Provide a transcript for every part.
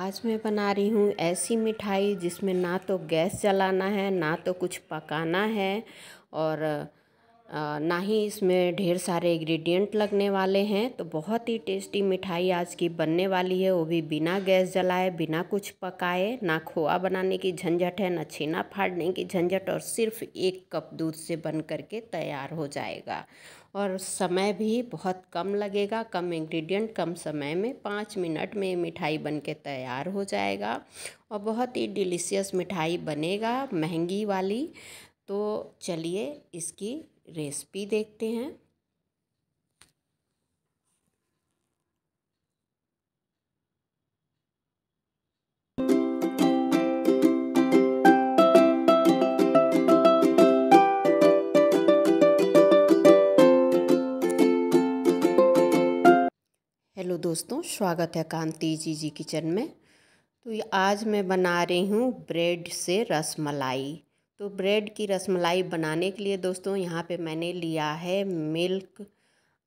आज मैं बना रही हूँ ऐसी मिठाई जिसमें ना तो गैस जलाना है ना तो कुछ पकाना है और ना ही इसमें ढेर सारे इग्रीडियंट लगने वाले हैं तो बहुत ही टेस्टी मिठाई आज की बनने वाली है वो भी बिना गैस जलाए बिना कुछ पकाए ना खोआ बनाने की झंझट है ना छीना फाड़ने की झंझट और सिर्फ एक कप दूध से बन करके तैयार हो जाएगा और समय भी बहुत कम लगेगा कम इंग्रेडिएंट कम समय में पाँच मिनट में मिठाई बन के तैयार हो जाएगा और बहुत ही डिलीशियस मिठाई बनेगा महंगी वाली तो चलिए इसकी रेसिपी देखते हैं दोस्तों स्वागत है कांति जी जी किचन में तो आज मैं बना रही हूँ ब्रेड से रसमलाई तो ब्रेड की रसमलाई बनाने के लिए दोस्तों यहाँ पे मैंने लिया है मिल्क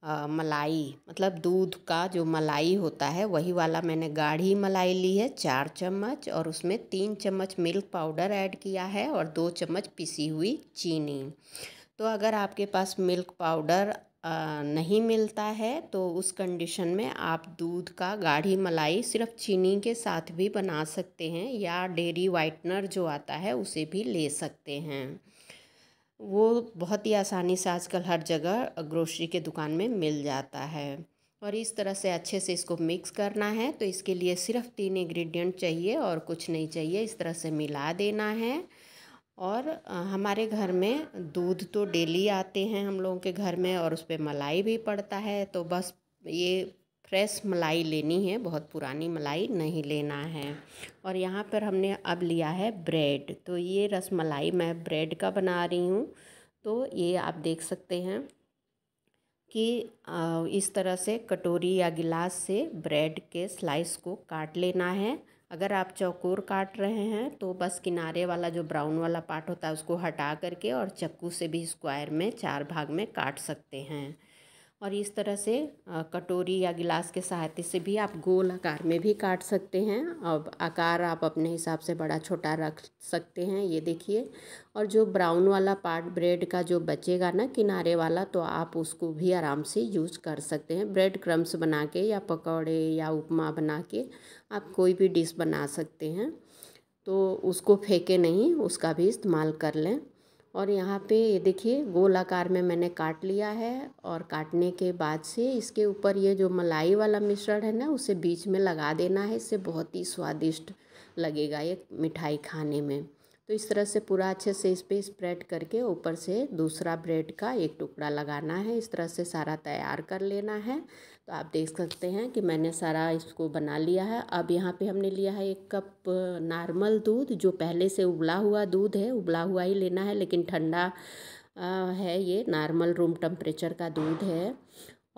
आ, मलाई मतलब दूध का जो मलाई होता है वही वाला मैंने गाढ़ी मलाई ली है चार चम्मच और उसमें तीन चम्मच मिल्क पाउडर ऐड किया है और दो चम्मच पिसी हुई चीनी तो अगर आपके पास मिल्क पाउडर नहीं मिलता है तो उस कंडीशन में आप दूध का गाढ़ी मलाई सिर्फ चीनी के साथ भी बना सकते हैं या डेरी वाइटनर जो आता है उसे भी ले सकते हैं वो बहुत ही आसानी से आजकल हर जगह ग्रोसरी के दुकान में मिल जाता है और इस तरह से अच्छे से इसको मिक्स करना है तो इसके लिए सिर्फ तीन इंग्रेडिएंट चाहिए और कुछ नहीं चाहिए इस तरह से मिला देना है और हमारे घर में दूध तो डेली आते हैं हम लोगों के घर में और उस पर मलाई भी पड़ता है तो बस ये फ्रेश मलाई लेनी है बहुत पुरानी मलाई नहीं लेना है और यहाँ पर हमने अब लिया है ब्रेड तो ये रस मलाई मैं ब्रेड का बना रही हूँ तो ये आप देख सकते हैं कि इस तरह से कटोरी या गिलास से ब्रेड के स्लाइस को काट लेना है अगर आप चौकोर काट रहे हैं तो बस किनारे वाला जो ब्राउन वाला पार्ट होता है उसको हटा करके और चक्कू से भी स्क्वायर में चार भाग में काट सकते हैं और इस तरह से कटोरी या गिलास के सहायते से भी आप गोल आकार में भी काट सकते हैं अब आकार आप अपने हिसाब से बड़ा छोटा रख सकते हैं ये देखिए और जो ब्राउन वाला पार्ट ब्रेड का जो बचेगा ना किनारे वाला तो आप उसको भी आराम से यूज कर सकते हैं ब्रेड क्रम्स बना के या पकौड़े या उपमा बना के आप कोई भी डिश बना सकते हैं तो उसको फेंके नहीं उसका भी इस्तेमाल कर लें और यहाँ पे ये देखिए गोल आकार में मैंने काट लिया है और काटने के बाद से इसके ऊपर ये जो मलाई वाला मिश्रण है ना उसे बीच में लगा देना है इससे बहुत ही स्वादिष्ट लगेगा ये मिठाई खाने में तो इस तरह से पूरा अच्छे से इस पर स्प्रेड करके ऊपर से दूसरा ब्रेड का एक टुकड़ा लगाना है इस तरह से सारा तैयार कर लेना है तो आप देख सकते हैं कि मैंने सारा इसको बना लिया है अब यहाँ पे हमने लिया है एक कप नॉर्मल दूध जो पहले से उबला हुआ दूध है उबला हुआ ही लेना है लेकिन ठंडा है ये नॉर्मल रूम टेम्परेचर का दूध है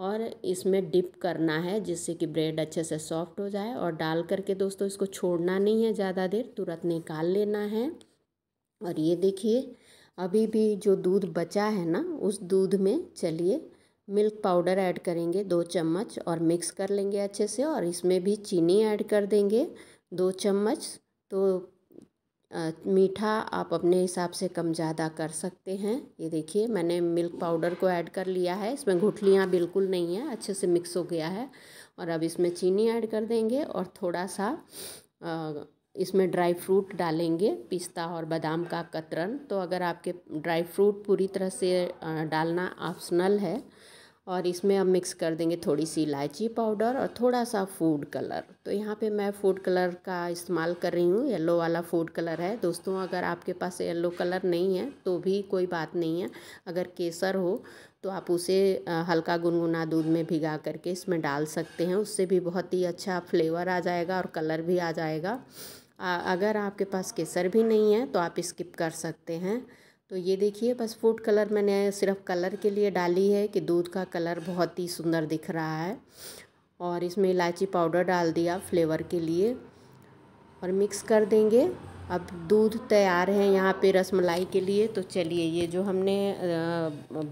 और इसमें डिप करना है जिससे कि ब्रेड अच्छे से सॉफ्ट हो जाए और डाल करके दोस्तों इसको छोड़ना नहीं है ज़्यादा देर तुरंत निकाल लेना है और ये देखिए अभी भी जो दूध बचा है ना उस दूध में चलिए मिल्क पाउडर ऐड करेंगे दो चम्मच और मिक्स कर लेंगे अच्छे से और इसमें भी चीनी ऐड कर देंगे दो चम्मच तो आ, मीठा आप अपने हिसाब से कम ज़्यादा कर सकते हैं ये देखिए मैंने मिल्क पाउडर को ऐड कर लिया है इसमें घुटलियाँ बिल्कुल नहीं है अच्छे से मिक्स हो गया है और अब इसमें चीनी ऐड कर देंगे और थोड़ा सा आ, इसमें ड्राई फ्रूट डालेंगे पिस्ता और बादाम का कतरन तो अगर आपके ड्राई फ्रूट पूरी तरह से डालना ऑप्शनल है और इसमें हम मिक्स कर देंगे थोड़ी सी इलायची पाउडर और थोड़ा सा फूड कलर तो यहाँ पे मैं फूड कलर का इस्तेमाल कर रही हूँ येलो वाला फूड कलर है दोस्तों अगर आपके पास येलो कलर नहीं है तो भी कोई बात नहीं है अगर केसर हो तो आप उसे हल्का गुनगुना दूध में भिगा करके इसमें डाल सकते हैं उससे भी बहुत ही अच्छा फ्लेवर आ जाएगा और कलर भी आ जाएगा अगर आपके पास केसर भी नहीं है तो आप स्किप कर सकते हैं तो ये देखिए बस फूड कलर मैंने सिर्फ कलर के लिए डाली है कि दूध का कलर बहुत ही सुंदर दिख रहा है और इसमें इलायची पाउडर डाल दिया फ्लेवर के लिए और मिक्स कर देंगे अब दूध तैयार है यहाँ पे रसमलाई के लिए तो चलिए ये जो हमने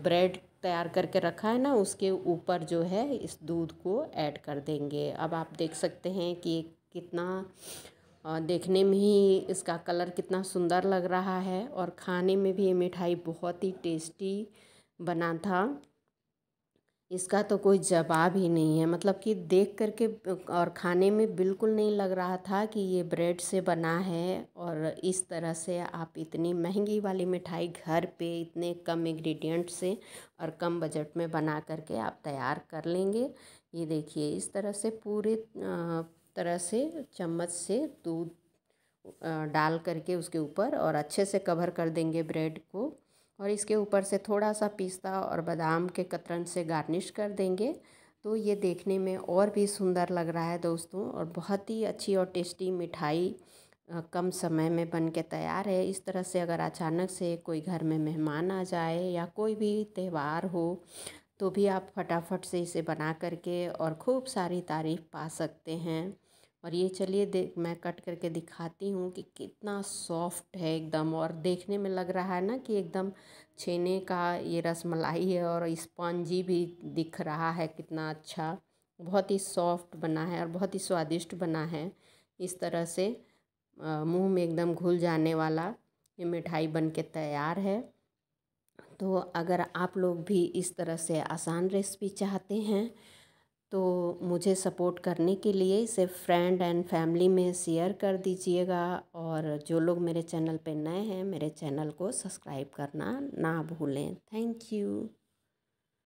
ब्रेड तैयार करके रखा है ना उसके ऊपर जो है इस दूध को ऐड कर देंगे अब आप देख सकते हैं कि कितना देखने में ही इसका कलर कितना सुंदर लग रहा है और खाने में भी ये मिठाई बहुत ही टेस्टी बना था इसका तो कोई जवाब ही नहीं है मतलब कि देख कर के और खाने में बिल्कुल नहीं लग रहा था कि ये ब्रेड से बना है और इस तरह से आप इतनी महंगी वाली मिठाई घर पे इतने कम इंग्रेडिएंट से और कम बजट में बना करके आप तैयार कर लेंगे ये देखिए इस तरह से पूरे तरह से चम्मच से दूध डाल करके उसके ऊपर और अच्छे से कवर कर देंगे ब्रेड को और इसके ऊपर से थोड़ा सा पिस्ता और बादाम के कतरन से गार्निश कर देंगे तो ये देखने में और भी सुंदर लग रहा है दोस्तों और बहुत ही अच्छी और टेस्टी मिठाई कम समय में बन के तैयार है इस तरह से अगर अचानक से कोई घर में मेहमान आ जाए या कोई भी त्यौहार हो तो भी आप फटाफट से इसे बना करके और खूब सारी तारीफ पा सकते हैं और ये चलिए देख मैं कट करके दिखाती हूँ कि कितना सॉफ्ट है एकदम और देखने में लग रहा है ना कि एकदम छेने का ये रसमलाई है और स्पॉन्जी भी दिख रहा है कितना अच्छा बहुत ही सॉफ्ट बना है और बहुत ही स्वादिष्ट बना है इस तरह से मुंह में एकदम घुल जाने वाला ये मिठाई बन के तैयार है तो अगर आप लोग भी इस तरह से आसान रेसिपी चाहते हैं तो मुझे सपोर्ट करने के लिए इसे फ्रेंड एंड फैमिली में शेयर कर दीजिएगा और जो लोग मेरे चैनल पे नए हैं मेरे चैनल को सब्सक्राइब करना ना भूलें थैंक यू